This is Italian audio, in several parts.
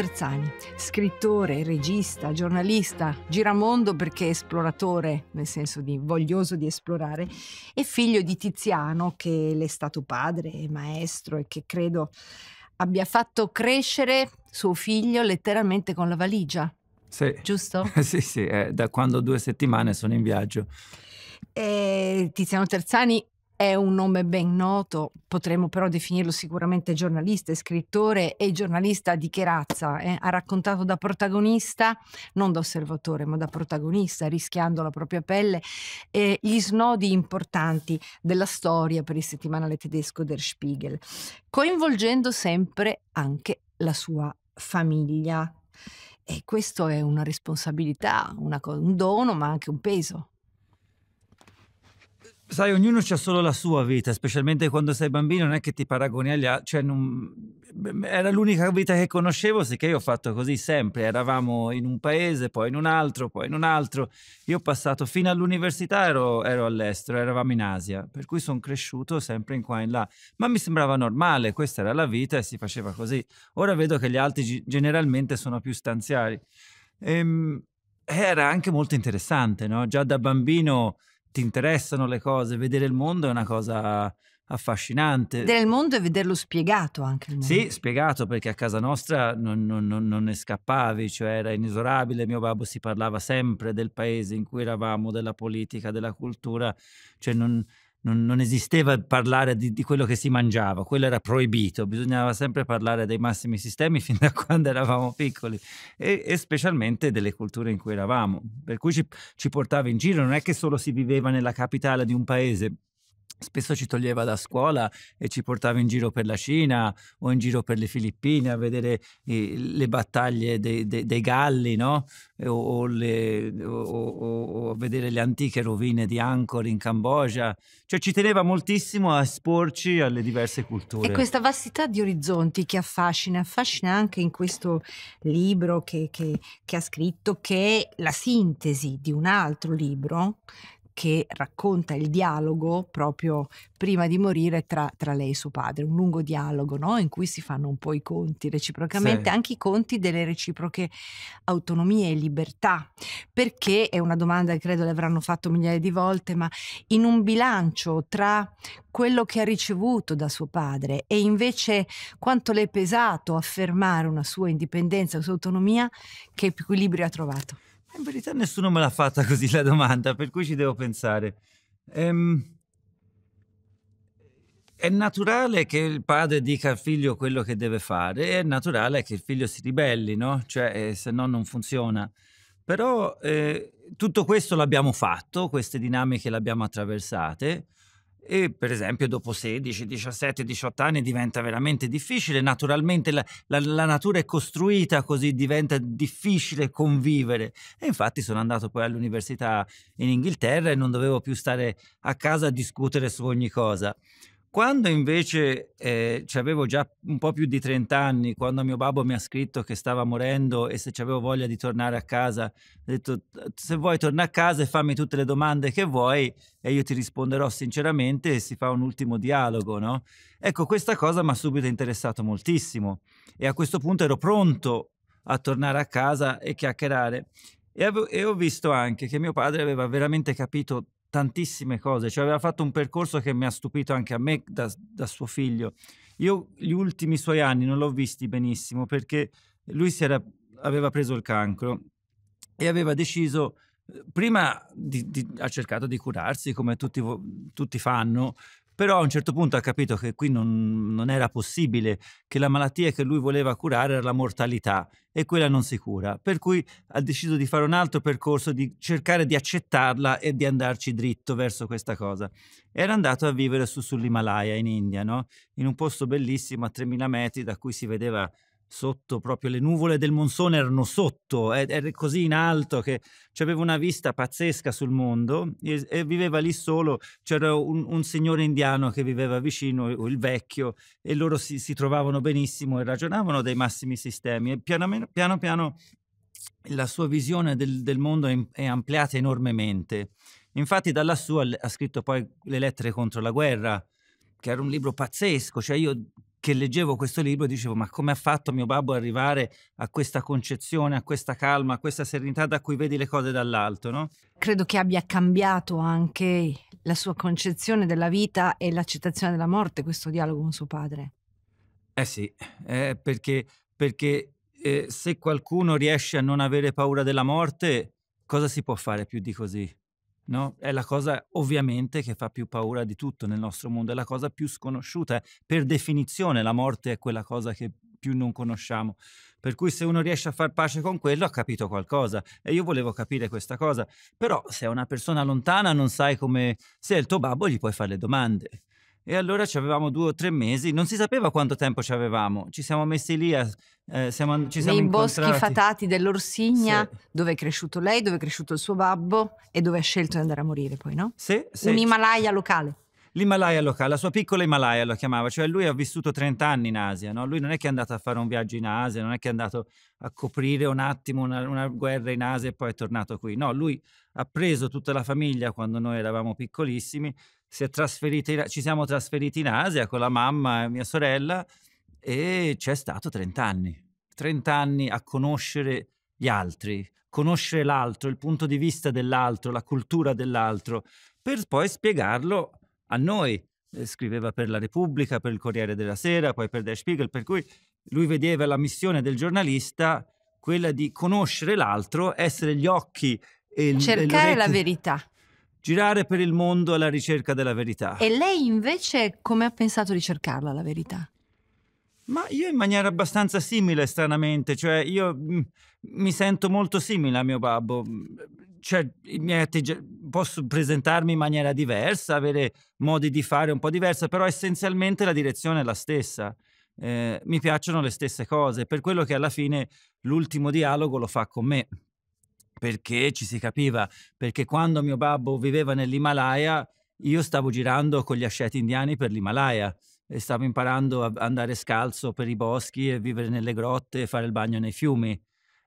Trezzani, scrittore, regista, giornalista, giramondo perché esploratore, nel senso di voglioso di esplorare, e figlio di Tiziano che le è stato padre e maestro e che credo abbia fatto crescere suo figlio letteralmente con la valigia. Sì. Giusto? sì, sì, eh, da quando due settimane sono in viaggio. Eh, Tiziano Terzani è un nome ben noto, potremmo però definirlo sicuramente giornalista, scrittore e giornalista di che razza? Eh? Ha raccontato da protagonista, non da osservatore, ma da protagonista, rischiando la propria pelle, eh, gli snodi importanti della storia per il settimanale tedesco Der Spiegel, coinvolgendo sempre anche la sua famiglia. E questo è una responsabilità, una un dono, ma anche un peso. Sai, ognuno ha solo la sua vita, specialmente quando sei bambino, non è che ti paragoni agli altri. Cioè, non... Era l'unica vita che conoscevo, sicché io ho fatto così sempre. Eravamo in un paese, poi in un altro, poi in un altro. Io ho passato fino all'università, ero, ero all'estero, eravamo in Asia, per cui sono cresciuto sempre in qua e in là. Ma mi sembrava normale, questa era la vita e si faceva così. Ora vedo che gli altri generalmente sono più stanziari. Ehm, era anche molto interessante, no? Già da bambino ti interessano le cose, vedere il mondo è una cosa affascinante. Vedere il mondo e vederlo spiegato anche. Sì, spiegato perché a casa nostra non, non, non, ne scappavi, cioè era inesorabile, mio babbo si parlava sempre del paese in cui eravamo, della politica, della cultura, cioè non, non, non esisteva parlare di, di, quello che si mangiava, quello era proibito, bisognava sempre parlare dei massimi sistemi fin da quando eravamo piccoli e, e specialmente delle culture in cui eravamo, per cui ci, ci portava in giro, non è che solo si viveva nella capitale di un paese, Spesso ci toglieva da scuola e ci portava in giro per la Cina o in giro per le Filippine a vedere eh, le battaglie dei, dei, dei galli, no? o, o, le, o, o, vedere le antiche rovine di Angkor in Cambogia. Cioè ci teneva moltissimo a esporci alle diverse culture. E questa vastità di orizzonti che affascina, affascina anche in questo libro che, che, che ha scritto, che è la sintesi di un altro libro che racconta il dialogo proprio prima di morire tra, tra lei e suo padre, un lungo dialogo no? in cui si fanno un po' i conti reciprocamente, sì. anche i conti delle reciproche autonomie e libertà, perché è una domanda che credo le avranno fatto migliaia di volte, ma in un bilancio tra quello che ha ricevuto da suo padre e invece quanto le è pesato affermare una sua indipendenza, una sua autonomia, che equilibrio ha trovato? In verità nessuno me l'ha fatta così la domanda, per cui ci devo pensare. Ehm, è naturale che il padre dica al figlio quello che deve fare, è naturale che il figlio si ribelli, no? Cioè, eh, se no non funziona. Però eh, tutto questo l'abbiamo fatto, queste dinamiche le abbiamo attraversate e per esempio dopo 16, 17, 18 anni diventa veramente difficile, naturalmente la, la, la, natura è costruita così, diventa difficile convivere. E infatti sono andato poi all'università in Inghilterra e non dovevo più stare a casa a discutere su ogni cosa. Quando invece eh, avevo già un po' più di 30 anni, quando mio babbo mi ha scritto che stava morendo e se avevo voglia di tornare a casa, ha detto se vuoi torna a casa e fammi tutte le domande che vuoi e io ti risponderò sinceramente e si fa un ultimo dialogo, no? Ecco, questa cosa mi ha subito interessato moltissimo e a questo punto ero pronto a tornare a casa e chiacchierare. E, e ho visto anche che mio padre aveva veramente capito tantissime cose, cioè aveva fatto un percorso che mi ha stupito anche a me da, da suo figlio. Io gli ultimi suoi anni non l'ho visti benissimo perché lui era, aveva preso il cancro e aveva deciso, eh, prima di, di, ha cercato di curarsi come tutti, tutti fanno, però a un certo punto ha capito che qui non, non era possibile, che la malattia che lui voleva curare era la mortalità e quella non si cura, per cui ha deciso di fare un altro percorso, di cercare di accettarla e di andarci dritto verso questa cosa. Era andato a vivere su sull'Himalaya in India, no? in un posto bellissimo a 3000 metri da cui si vedeva sotto, proprio le nuvole del monsone erano sotto, era così in alto che aveva una vista pazzesca sul mondo e, e viveva lì solo, c'era un, un, signore indiano che viveva vicino, il vecchio, e loro si, si trovavano benissimo e ragionavano dei massimi sistemi e piano piano, piano la sua visione del, del mondo è, è ampliata enormemente. Infatti da lassù ha, scritto poi le lettere contro la guerra, che era un libro pazzesco, cioè io che leggevo questo libro e dicevo ma come ha fatto mio babbo ad arrivare a questa concezione, a questa calma, a questa serenità da cui vedi le cose dall'alto, no? Credo che abbia cambiato anche la sua concezione della vita e l'accettazione della morte questo dialogo con suo padre. Eh sì, eh, perché, perché eh, se qualcuno riesce a non avere paura della morte, cosa si può fare più di così? No? È la cosa ovviamente che fa più paura di tutto nel nostro mondo, è la cosa più sconosciuta. Per definizione la morte è quella cosa che più non conosciamo. Per cui se uno riesce a far pace con quello ha capito qualcosa e io volevo capire questa cosa. Però se è una persona lontana non sai come... Se è il tuo babbo gli puoi fare le domande. E allora ci avevamo due o tre mesi, non si sapeva quanto tempo ci avevamo. Ci siamo messi lì, a, eh, siamo, ci siamo Nei boschi fatati dell'Orsigna, sì. dove è cresciuto lei, dove è cresciuto il suo babbo e dove ha scelto di andare a morire poi, no? Sì, sì. Himalaya locale. L'Himalaya locale, la sua piccola Himalaya lo chiamava, cioè lui ha vissuto 30 anni in Asia, no? lui non è che è andato a fare un viaggio in Asia, non è che è andato a coprire un attimo una, una guerra in Asia e poi è tornato qui, no, lui ha preso tutta la famiglia quando noi eravamo piccolissimi, in, ci siamo trasferiti in Asia con la mamma e mia sorella e c'è stato 30 anni. 30 anni a conoscere gli altri, conoscere l'altro, il punto di vista dell'altro, la cultura dell'altro, per poi spiegarlo a noi. Eh, scriveva per la Repubblica, per il Corriere della Sera, poi per Der Spiegel, per cui lui vedeva la missione del giornalista quella di conoscere l'altro, essere gli occhi e cercare la verità girare per il mondo alla ricerca della verità. E lei invece come ha pensato di cercarla la verità? Ma io in maniera abbastanza simile, stranamente, cioè io mm, mi sento molto simile a mio babbo. Cioè, posso presentarmi in maniera diversa, avere modi di fare un po' diversa, però essenzialmente la direzione è la stessa. Eh, mi piacciono le stesse cose, per quello che alla fine l'ultimo dialogo lo fa con me perché ci si capiva, perché quando mio babbo viveva nell'Himalaya io stavo girando con gli asceti indiani per l'Himalaya e stavo imparando ad andare scalzo per i boschi e vivere nelle grotte e fare il bagno nei fiumi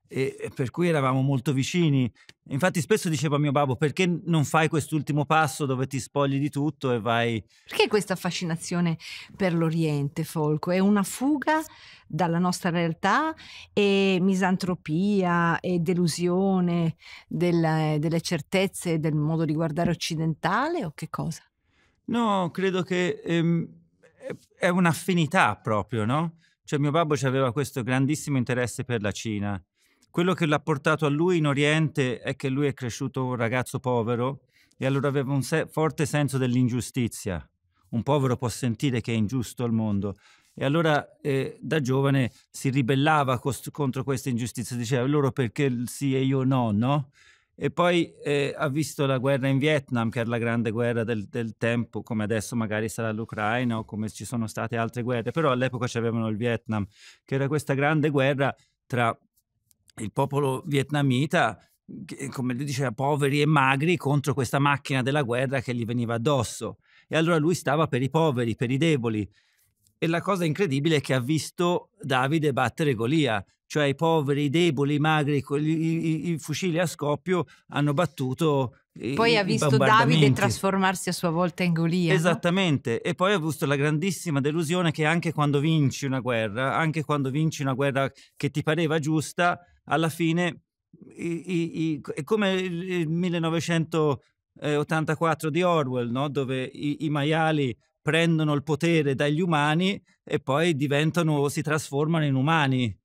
e per cui eravamo molto vicini. Infatti spesso dicevo a mio babbo perché non fai quest'ultimo passo dove ti spogli di tutto e vai... Perché questa fascinazione per l'Oriente, Folco? È una fuga dalla nostra realtà e misantropia e delusione delle, delle certezze del modo di guardare occidentale o che cosa? No, credo che ehm, è un'affinità proprio, no? Cioè mio babbo aveva questo grandissimo interesse per la Cina quello che l'ha portato a lui in Oriente è che lui è cresciuto un ragazzo povero e allora aveva un se- forte senso dell'ingiustizia. Un povero può sentire che è ingiusto al mondo e allora eh, da giovane si ribellava cost- contro questa ingiustizia, diceva loro perché sì e io no, no? E poi eh, ha visto la guerra in Vietnam, che era la grande guerra del, del, tempo, come adesso magari sarà l'Ucraina o come ci sono state altre guerre, però all'epoca c'avevano il Vietnam, che era questa grande guerra tra il popolo vietnamita, eh, come lui diceva, poveri e magri contro questa macchina della guerra che gli veniva addosso. E allora lui stava per i poveri, per i deboli. E la cosa incredibile è che ha visto Davide battere Golia, cioè i poveri, i deboli, i magri, i, i, i fucili a scoppio hanno battuto poi ha visto Davide trasformarsi a sua volta in Golia. Esattamente, no? e poi ha visto la grandissima delusione che anche quando vinci una guerra, anche quando vinci una guerra che ti pareva giusta, alla fine i, i, è come il 1984 di Orwell, no? dove i, i maiali prendono il potere dagli umani e poi diventano, si trasformano in umani,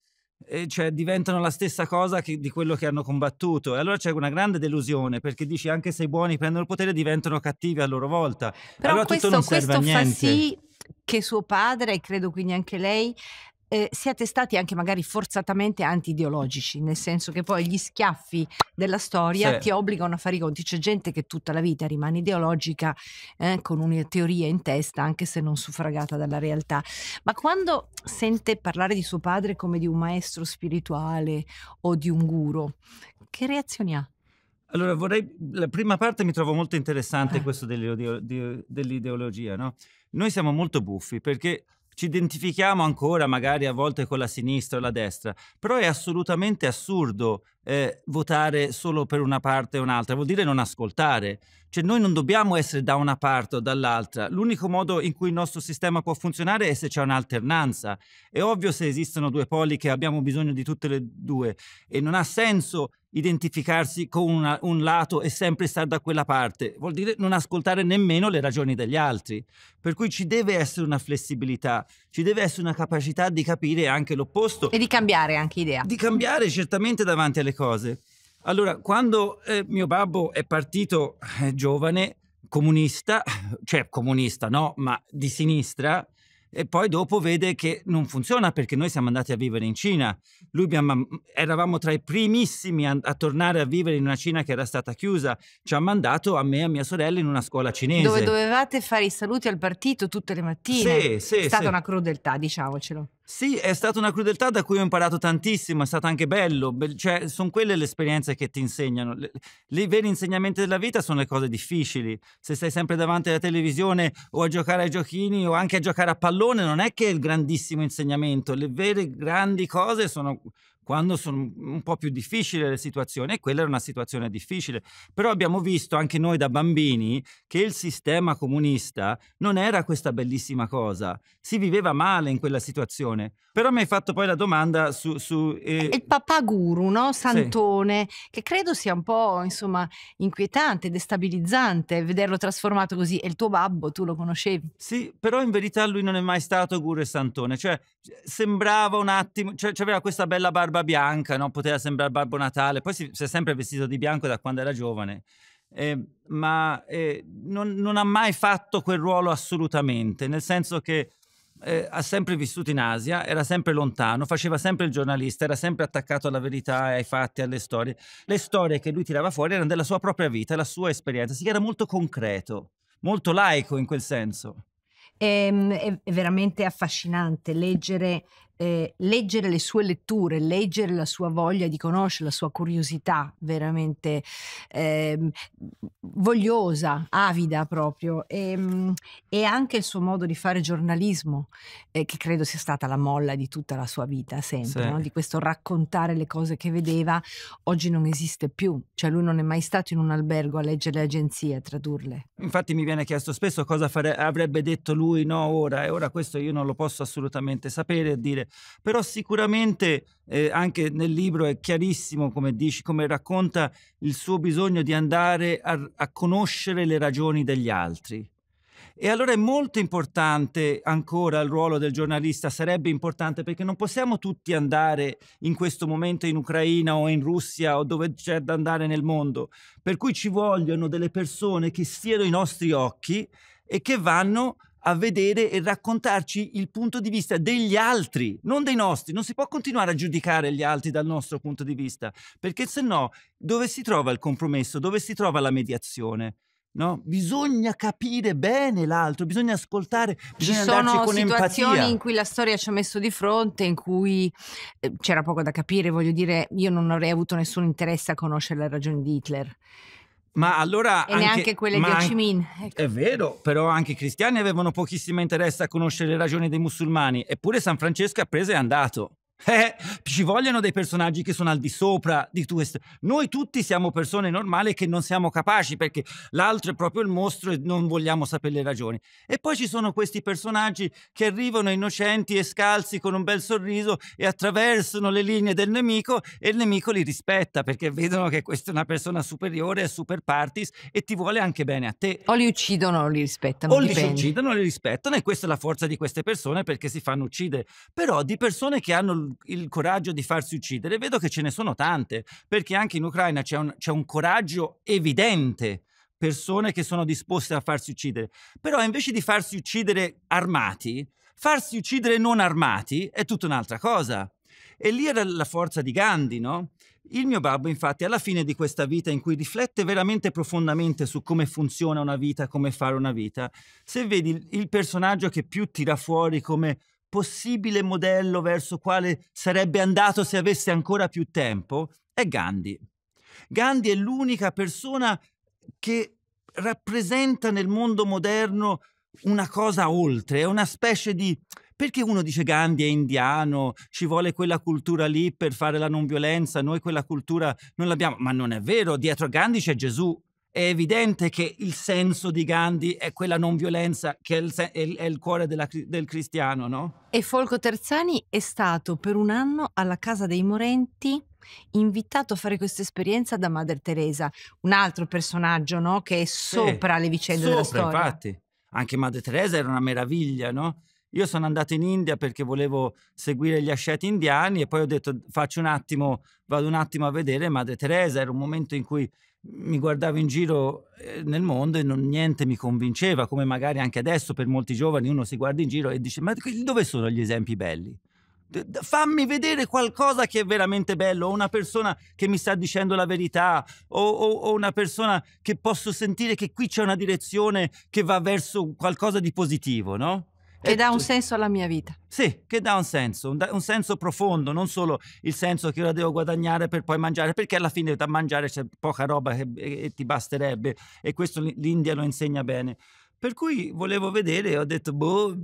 e cioè diventano la stessa cosa che, di quello che hanno combattuto. E allora c'è una grande delusione perché dici anche se i buoni prendono il potere diventano cattivi a loro volta. Però allora questo, questo fa sì che suo padre, e credo quindi anche lei, eh, siete stati anche magari forzatamente anti-ideologici, nel senso che poi gli schiaffi della storia sì. ti obbligano a fare i conti. C'è gente che tutta la vita rimane ideologica eh, con una teoria in testa, anche se non suffragata dalla realtà. Ma quando sente parlare di suo padre come di un maestro spirituale o di un guru, che reazioni ha? Allora, vorrei. La prima parte mi trovo molto interessante, eh. questo dell'ideologia, no? Noi siamo molto buffi perché ci identifichiamo ancora magari a volte con la sinistra o la destra, però è assolutamente assurdo eh, votare solo per una parte o un'altra, vuol dire non ascoltare. Cioè noi non dobbiamo essere da una parte o dall'altra, l'unico modo in cui il nostro sistema può funzionare è se c'è un'alternanza. È ovvio se esistono due poli che abbiamo bisogno di tutte e due e non ha senso identificarsi con una, un lato e sempre stare da quella parte, vuol dire non ascoltare nemmeno le ragioni degli altri. Per cui ci deve essere una flessibilità, ci deve essere una capacità di capire anche l'opposto. E di cambiare anche idea. Di cambiare certamente davanti alle cose. Allora, quando eh, mio babbo è partito eh, giovane, comunista, cioè comunista no, ma di sinistra, e poi dopo vede che non funziona perché noi siamo andati a vivere in Cina. Lui abbiamo, eravamo tra i primissimi a, a, tornare a vivere in una Cina che era stata chiusa. Ci ha mandato a me e a mia sorella in una scuola cinese. Dove dovevate fare i saluti al partito tutte le mattine. Sì, sì, È stata sì. una crudeltà, diciamocelo. Sì, è stata una crudeltà da cui ho imparato tantissimo, è stato anche bello, be cioè sono quelle le esperienze che ti insegnano. i veri insegnamenti della vita sono le cose difficili. Se stai sempre davanti alla televisione o a giocare ai giochini o anche a giocare a pallone, non è che è il grandissimo insegnamento, le vere grandi cose sono quando sono un po' più difficili le situazioni e quella era una situazione difficile. Però abbiamo visto anche noi da bambini che il sistema comunista non era questa bellissima cosa, si viveva male in quella situazione. Però mi hai fatto poi la domanda su... su eh... eh il papà guru, no? Santone, sì. che credo sia un po' insomma inquietante, destabilizzante vederlo trasformato così. E il tuo babbo, tu lo conoscevi? Sì, però in verità lui non è mai stato guru e Santone, cioè sembrava un attimo, cioè aveva questa bella barba barba bianca, no? poteva sembrare Babbo Natale, poi si, si, è sempre vestito di bianco da quando era giovane, eh, ma eh, non, non, ha mai fatto quel ruolo assolutamente, nel senso che eh, ha sempre vissuto in Asia, era sempre lontano, faceva sempre il giornalista, era sempre attaccato alla verità, ai fatti, alle storie. Le storie che lui tirava fuori erano della sua propria vita, la sua esperienza, si era molto concreto, molto laico in quel senso. Ehm, è, veramente affascinante leggere eh, leggere le sue letture, leggere la sua voglia di conoscere, la sua curiosità veramente eh, vogliosa, avida proprio, e, ehm, e, anche il suo modo di fare giornalismo, eh, che credo sia stata la molla di tutta la sua vita, sempre, sì. no? di questo raccontare le cose che vedeva, oggi non esiste più, cioè lui non è mai stato in un albergo a leggere le agenzie, a tradurle. Infatti mi viene chiesto spesso cosa fare, avrebbe detto lui no ora e ora questo io non lo posso assolutamente sapere e dire però sicuramente eh, anche nel libro è chiarissimo come, dici, come racconta il suo bisogno di andare a, a conoscere le ragioni degli altri. E allora è molto importante ancora il ruolo del giornalista, sarebbe importante perché non possiamo tutti andare in questo momento in Ucraina o in Russia o dove c'è da andare nel mondo, per cui ci vogliono delle persone che siano i nostri occhi e che vanno a vedere e raccontarci il punto di vista degli altri, non dei nostri. Non si può continuare a giudicare gli altri dal nostro punto di vista, perché se no dove si trova il compromesso, dove si trova la mediazione? No? Bisogna capire bene l'altro, bisogna ascoltare, bisogna Ci sono situazioni in cui la storia ci ha messo di fronte, in cui eh, c'era poco da capire, voglio dire, io non avrei avuto nessun interesse a conoscere la ragione di Hitler. Ma allora e anche, neanche quelle di Ho Ecco. È vero, però anche i cristiani avevano pochissimo interesse a conoscere le ragioni dei musulmani, eppure San Francesco ha preso e è andato. Eh, ci vogliono dei personaggi che sono al di sopra di questo. Noi tutti siamo persone normali che non siamo capaci perché l'altro è proprio il mostro e non vogliamo sapere le ragioni. E poi ci sono questi personaggi che arrivano innocenti e scalzi con un bel sorriso e attraversano le linee del nemico e il nemico li rispetta perché vedono che questa è una persona superiore, è super partis e ti vuole anche bene a te. O li uccidono o li rispettano. O dipende. li uccidono o li rispettano e questa è la forza di queste persone perché si fanno uccidere. Però di persone che hanno il coraggio di farsi uccidere. Vedo che ce ne sono tante, perché anche in Ucraina c'è un, c'è un coraggio evidente persone che sono disposte a farsi uccidere. Però invece di farsi uccidere armati, farsi uccidere non armati è tutta un'altra cosa. E lì era la forza di Gandhi, no? Il mio babbo, infatti, alla fine di questa vita in cui riflette veramente profondamente su come funziona una vita, come fare una vita, se vedi il personaggio che più tira fuori come possibile modello verso quale sarebbe andato se avesse ancora più tempo è Gandhi. Gandhi è l'unica persona che rappresenta nel mondo moderno una cosa oltre, è una specie di... Perché uno dice Gandhi è indiano, ci vuole quella cultura lì per fare la non violenza, noi quella cultura non l'abbiamo, ma non è vero, dietro a Gandhi c'è Gesù, è evidente che il senso di Gandhi è quella non violenza che è il, è il, è il cuore della, del cristiano, no? E Folco Terzani è stato per un anno alla Casa dei Morenti invitato a fare questa esperienza da Madre Teresa, un altro personaggio no? che è sopra sì, le vicende sopra, della storia. infatti. Anche Madre Teresa era una meraviglia, no? Io sono andato in India perché volevo seguire gli asceti indiani e poi ho detto faccio un attimo, vado un attimo a vedere Madre Teresa. Era un momento in cui mi guardavo in giro eh, nel mondo e non, niente mi convinceva, come magari anche adesso per molti giovani uno si guarda in giro e dice ma dove sono gli esempi belli? fammi vedere qualcosa che è veramente bello, o una persona che mi sta dicendo la verità, o, o, o, una persona che posso sentire che qui c'è una direzione che va verso qualcosa di positivo, no? Che dà un senso alla mia vita. Sì, che dà un senso, un, un, senso profondo, non solo il senso che ora devo guadagnare per poi mangiare, perché alla fine da mangiare c'è poca roba che, e, e ti basterebbe e questo l'India lo insegna bene. Per cui volevo vedere, ho detto, boh,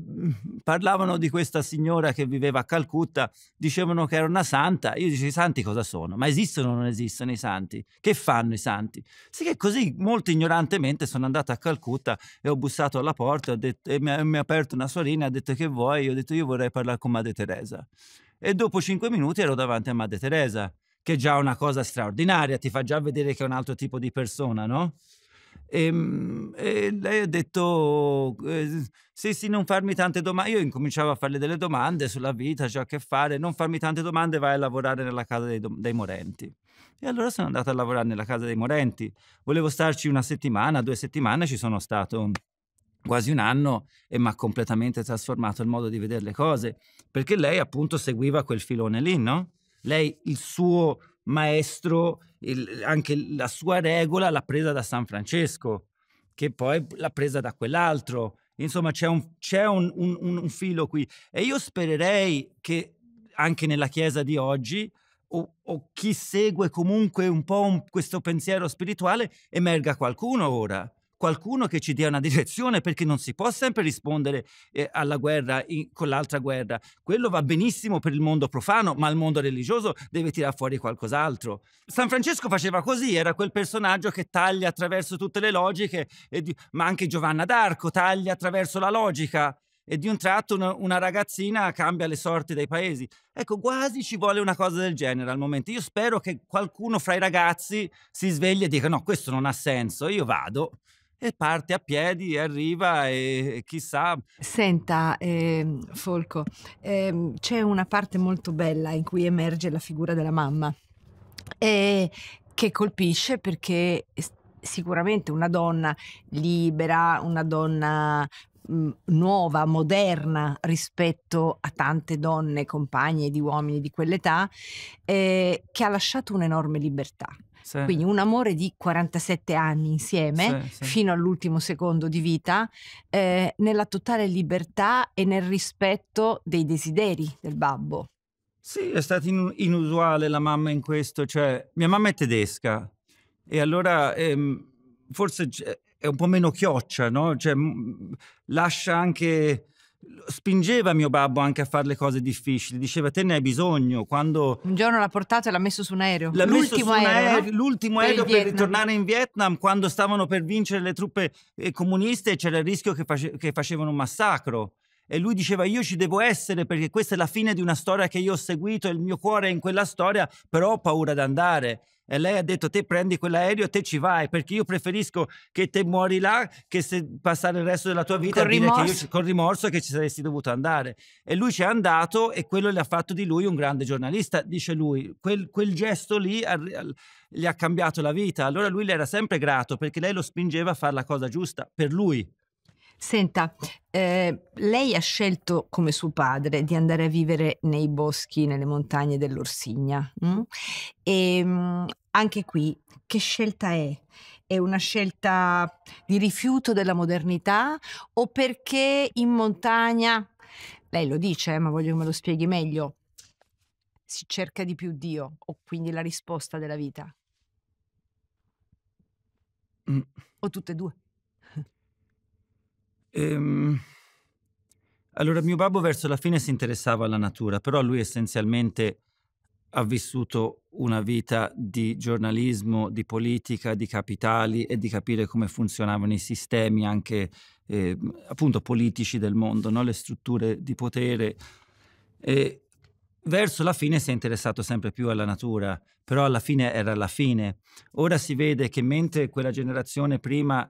parlavano di questa signora che viveva a Calcutta, dicevano che era una santa, io dicevo i santi cosa sono? Ma esistono o non esistono i santi? Che fanno i santi? Sì che così molto ignorantemente sono andato a Calcutta e ho bussato alla porta detto, e mi ha, mi ha aperto una sorina, ha detto che vuoi, io ho detto io vorrei parlare con Madre Teresa. E dopo cinque minuti ero davanti a Madre Teresa che è già una cosa straordinaria, ti fa già vedere che è un altro tipo di persona, no? E, ehm, e lei ha detto: eh, Sì, sì, non farmi tante domande. Io incominciavo a farle delle domande sulla vita, già a che fare, non farmi tante domande, vai a lavorare nella casa dei, dei morenti. E allora sono andato a lavorare nella casa dei morenti. Volevo starci una settimana, due settimane, ci sono stato quasi un anno e mi ha completamente trasformato il modo di vedere le cose, perché lei appunto seguiva quel filone lì, no? Lei il suo maestro, il, anche la sua regola l'ha presa da San Francesco, che poi l'ha presa da quell'altro. Insomma, c'è, un, c'è un, un, un, filo qui. E io spererei che anche nella Chiesa di oggi, o, o chi segue comunque un po' questo pensiero spirituale, emerga qualcuno ora qualcuno che ci dia una direzione perché non si può sempre rispondere eh, alla guerra in, con l'altra guerra. Quello va benissimo per il mondo profano, ma il mondo religioso deve tirare fuori qualcos'altro. San Francesco faceva così, era quel personaggio che taglia attraverso tutte le logiche, di, ma anche Giovanna d'Arco taglia attraverso la logica e di un tratto una, una, ragazzina cambia le sorti dei paesi. Ecco, quasi ci vuole una cosa del genere al momento. Io spero che qualcuno fra i ragazzi si svegli e dica no, questo non ha senso, io vado e parte a piedi e arriva e, chissà. Senta, eh, Folco, eh, c'è una parte molto bella in cui emerge la figura della mamma eh, che colpisce perché sicuramente una donna libera, una donna mhmm, nuova, moderna rispetto a tante donne, compagne di uomini di quell'età, eh, che ha lasciato un'enorme libertà sì. Quindi un amore di 47 anni insieme sì, fino all'ultimo secondo di vita, eh, nella totale libertà e nel rispetto dei desideri del babbo. Sì, è stata in, inusuale la mamma in questo, cioè mia mamma è tedesca e allora ehm, forse è un po' meno chioccia, no? Cioè, lascia anche spingeva mio babbo anche a fare le cose difficili, diceva te ne hai bisogno. Quando un giorno l'ha portato e l'ha messo su un aereo. L'ha l'ultimo messo aereo, aereo, l'ultimo per aereo per ritornare in Vietnam quando stavano per vincere le truppe eh, comuniste e c'era il rischio che, face, che facevano un massacro. E lui diceva io ci devo essere perché questa è la fine di una storia che io ho seguito e il mio cuore è in quella storia, però ho paura di andare. E lei ha detto: Te prendi quell'aereo, te ci vai, perché io preferisco che te muori là che passare il resto della tua vita con, rimorso. Io, con rimorso che ci saresti dovuto andare. E lui ci è andato e quello le ha fatto di lui un grande giornalista, dice lui. Quel, quel gesto lì ha, gli ha cambiato la vita. Allora lui le era sempre grato perché lei lo spingeva a fare la cosa giusta per lui. Senta, eh, lei ha scelto come suo padre di andare a vivere nei boschi, nelle montagne dell'Orsigna. Mh? Mm? E ehm, anche qui, che scelta è? È una scelta di rifiuto della modernità o perché in montagna, lei lo dice, eh, ma voglio che me lo spieghi meglio, si cerca di più Dio o quindi la risposta della vita? Mm. O tutte e due? Ehm... Allora, mio babbo verso la fine si interessava alla natura, però lui essenzialmente ha vissuto una vita di giornalismo, di politica, di capitali e di capire come funzionavano i sistemi anche eh, appunto politici del mondo, no? le strutture di potere. E verso la fine si è interessato sempre più alla natura, però alla fine era la fine. Ora si vede che mentre quella generazione prima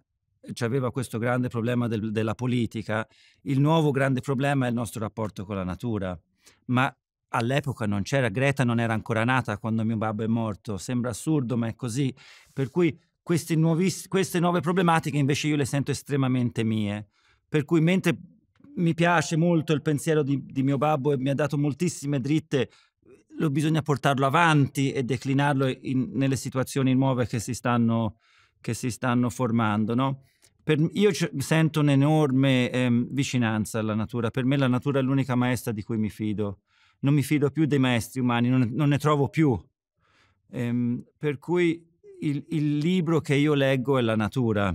aveva questo grande problema del, della politica, il nuovo grande problema è il nostro rapporto con la natura. Ma all'epoca non c'era, Greta non era ancora nata quando mio babbo è morto, sembra assurdo ma è così, per cui nuovi, queste nuove problematiche invece io le sento estremamente mie, per cui mentre mi piace molto il pensiero di, di mio babbo e mi ha dato moltissime dritte, lo bisogna portarlo avanti e declinarlo in, nelle situazioni nuove che si stanno, che si stanno formando, no? Per, io sento un'enorme ehm, vicinanza alla natura. Per me la natura è l'unica maestra di cui mi fido. Non mi fido più dei maestri umani, non, non ne trovo più. Ehm, per cui il, il, libro che io leggo è la natura.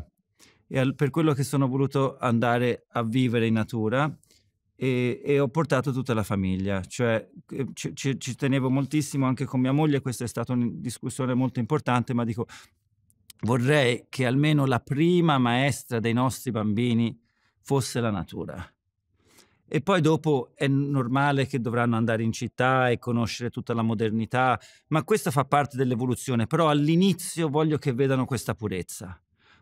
E al, per quello che sono voluto andare a vivere in natura e, e ho portato tutta la famiglia. Cioè, ehm, ci, ci, ci tenevo moltissimo anche con mia moglie, questa è stata una discussione molto importante, ma dico, Vorrei che almeno la prima maestra dei nostri bambini fosse la natura. E poi dopo è normale che dovranno andare in città e conoscere tutta la modernità, ma questa fa parte dell'evoluzione. Però all'inizio voglio che vedano questa purezza.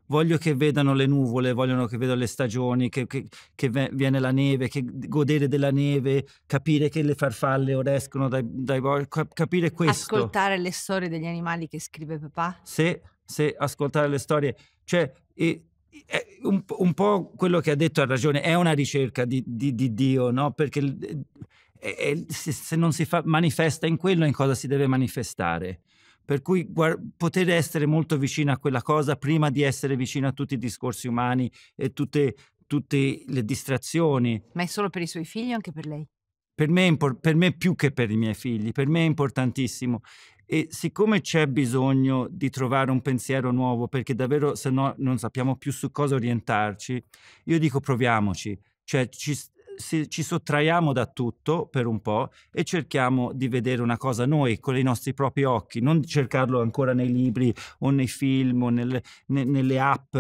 Voglio che vedano le nuvole, vogliono che vedano le stagioni, che, che, che viene la neve, che godere della neve, capire che le farfalle orescono dai, dai capire questo. Ascoltare le storie degli animali che scrive papà. Sì. Se se ascoltare le storie, cioè è, è un, un, po' quello che ha detto ha ragione, è una ricerca di, di, di Dio, no? Perché è, se, se, non si fa, manifesta in quello, in cosa si deve manifestare? Per cui guard- poter essere molto vicino a quella cosa prima di essere vicino a tutti i discorsi umani e tutte, tutte le distrazioni. Ma è solo per i suoi figli o anche per lei? Per me, per me, più che per i miei figli, per me è importantissimo. E siccome c'è bisogno di trovare un pensiero nuovo, perché davvero se no non sappiamo più su cosa orientarci, io dico proviamoci, cioè ci, se, ci sottraiamo da tutto per un po' e cerchiamo di vedere una cosa noi con i nostri propri occhi, non cercarlo ancora nei libri o nei film o nel, ne, nelle app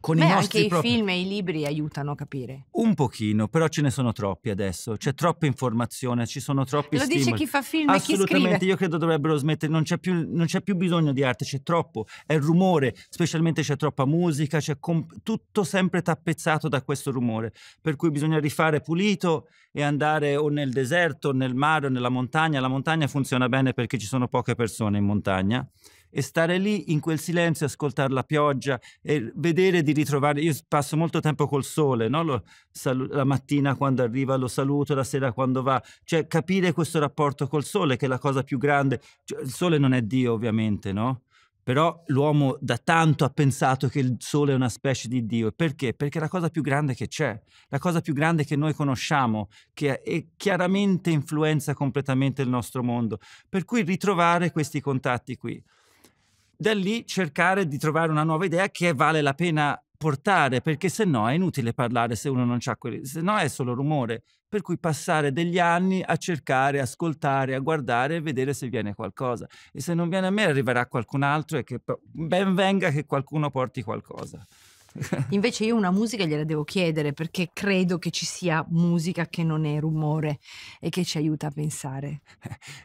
con Beh, i nostri anche propri... i film e i libri aiutano a capire. Un pochino, però ce ne sono troppi adesso, c'è troppa informazione, ci sono troppi Lo stimoli. dice chi fa film e chi scrive. Assolutamente, io credo dovrebbero smettere, non c'è, più, non c'è, più, bisogno di arte, c'è troppo, è rumore, specialmente c'è troppa musica, c'è comp- tutto sempre tappezzato da questo rumore, per cui bisogna rifare pulito e andare o nel deserto, o nel mare, o nella montagna. La montagna funziona bene perché ci sono poche persone in montagna e stare lì in quel silenzio, ascoltare la pioggia e vedere di ritrovare. Io passo molto tempo col sole, no? lo, sal- la mattina quando arriva lo saluto, la sera quando va, cioè capire questo rapporto col sole che è la cosa più grande. Cioè, il sole non è Dio ovviamente, no? Però l'uomo da tanto ha pensato che il sole è una specie di Dio. Perché? Perché è la cosa più grande che c'è, la cosa più grande che noi conosciamo, che è, chiaramente influenza completamente il nostro mondo. Per cui ritrovare questi contatti qui da lì cercare di trovare una nuova idea che vale la pena portare, perché se no è inutile parlare se uno non c'ha quelli, se no è solo rumore. Per cui passare degli anni a cercare, ascoltare, a guardare e vedere se viene qualcosa. E se non viene a me arriverà qualcun altro e che ben venga che qualcuno porti qualcosa. Invece io una musica gliela devo chiedere perché credo che ci sia musica che non è rumore e che ci aiuta a pensare.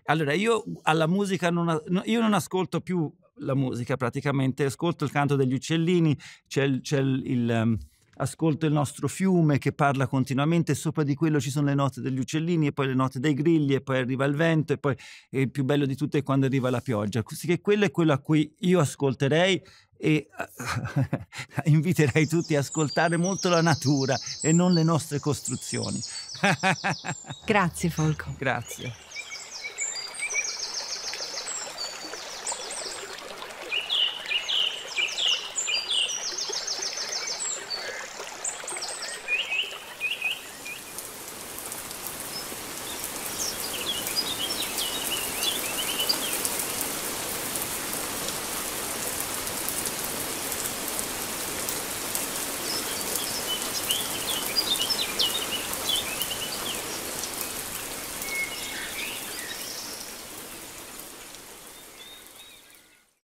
Allora, io alla musica non, io non ascolto più la musica praticamente, ascolto il canto degli uccellini, c'è, il, c'è il, il um, ascolto il nostro fiume che parla continuamente, sopra di quello ci sono le note degli uccellini e poi le note dei grilli e poi arriva il vento e poi e il più bello di tutto è quando arriva la pioggia. Così che quello è quello a cui io ascolterei e inviterei tutti a ascoltare molto la natura e non le nostre costruzioni. Grazie Folco. Grazie.